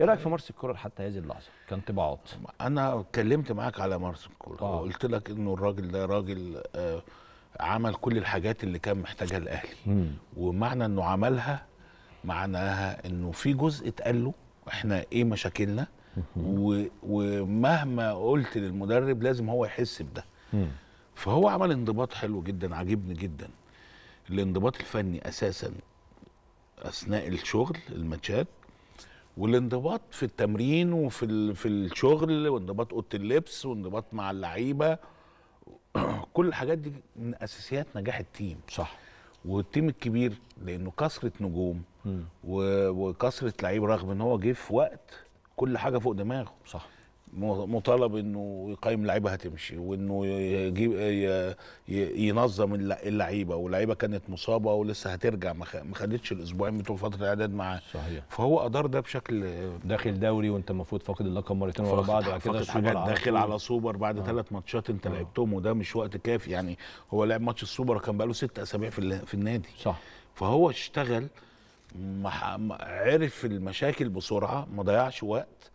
ايه رايك في مارس الكوره حتى هذه اللحظه كانطباعات انا اتكلمت معاك على مارس الكوره آه. وقلت لك انه الراجل ده راجل آه عمل كل الحاجات اللي كان محتاجها الاهلي ومعنى انه عملها معناها انه في جزء اتقال له احنا ايه مشاكلنا و... ومهما قلت للمدرب لازم هو يحس بده فهو عمل انضباط حلو جدا عجبني جدا الانضباط الفني اساسا اثناء الشغل الماتشات والانضباط في التمرين وفي في الشغل وانضباط اوضه اللبس وانضباط مع اللعيبه كل الحاجات دي من اساسيات نجاح التيم صح والتيم الكبير لانه كثره نجوم وكثره لعيب رغم ان هو جه في وقت كل حاجه فوق دماغه صح مطالب انه يقيم لعيبه هتمشي وانه يجيب ينظم اللعيبه واللعيبه كانت مصابه ولسه هترجع ما خدتش الاسبوعين بتوع فتره الاعداد معاه صحيح فهو ادار ده بشكل داخل دوري وانت المفروض فاقد اللقب مرتين ورا بعض بعد كده سوبر داخل على سوبر بعد ثلاث آه. ماتشات انت آه. لعبتهم وده مش وقت كافي يعني هو لعب ماتش السوبر كان بقاله ست اسابيع في في النادي صح فهو اشتغل عرف المشاكل بسرعه ما ضيعش وقت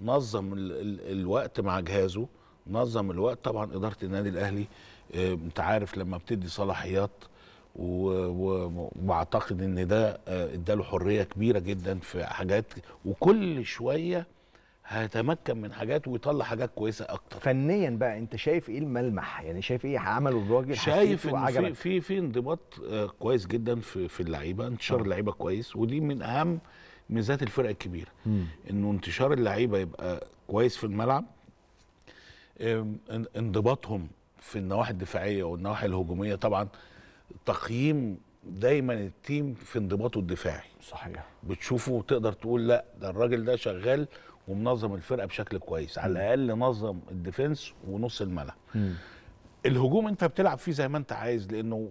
نظم الـ الـ الوقت مع جهازه نظم الوقت طبعا اداره النادي الاهلي آه، انت عارف لما بتدي صلاحيات واعتقد ان ده آه، اداله حريه كبيره جدا في حاجات وكل شويه هيتمكن من حاجات ويطلع حاجات كويسه اكتر فنيا بقى انت شايف ايه الملمح يعني شايف ايه عمله الراجل شايف ان في في في انضباط آه، كويس جدا في في اللعيبه انتشار اللعيبه كويس ودي من اهم ميزات الفرق الكبيره انه انتشار اللعيبه يبقى كويس في الملعب انضباطهم في النواحي الدفاعيه والنواحي الهجوميه طبعا تقييم دايما التيم في انضباطه الدفاعي صحيح بتشوفه وتقدر تقول لا ده الراجل ده شغال ومنظم الفرقه بشكل كويس على الاقل نظم الديفنس ونص الملعب الهجوم انت بتلعب فيه زي ما انت عايز لانه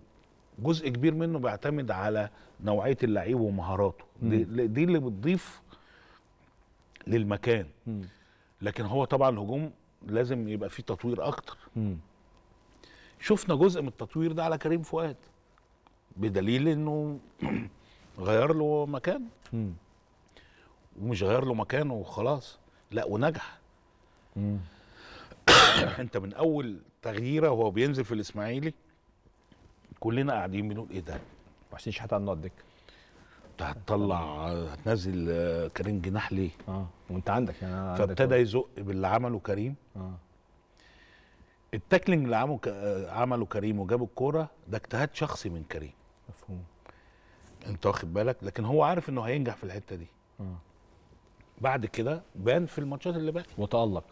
جزء كبير منه بيعتمد على نوعيه اللعيب ومهاراته دي, دي اللي بتضيف للمكان م. لكن هو طبعا الهجوم لازم يبقى فيه تطوير اكتر م. شفنا جزء من التطوير ده على كريم فؤاد بدليل انه غير له مكانه ومش غير له مكانه وخلاص لا ونجح انت من اول تغييره وهو بينزل في الاسماعيلي كلنا قاعدين بنقول ايه ده ما حسين شحاته على الدكه انت هتطلع هتنزل آه، كريم جناح ليه؟ اه وانت عندك يعني فابتدى يزق باللي عمله كريم اه التاكلينج اللي عمله آه، عمله كريم وجاب الكوره ده اجتهاد شخصي من كريم مفهوم انت واخد بالك لكن هو عارف انه هينجح في الحته دي اه بعد كده بان في الماتشات اللي باقي وتالق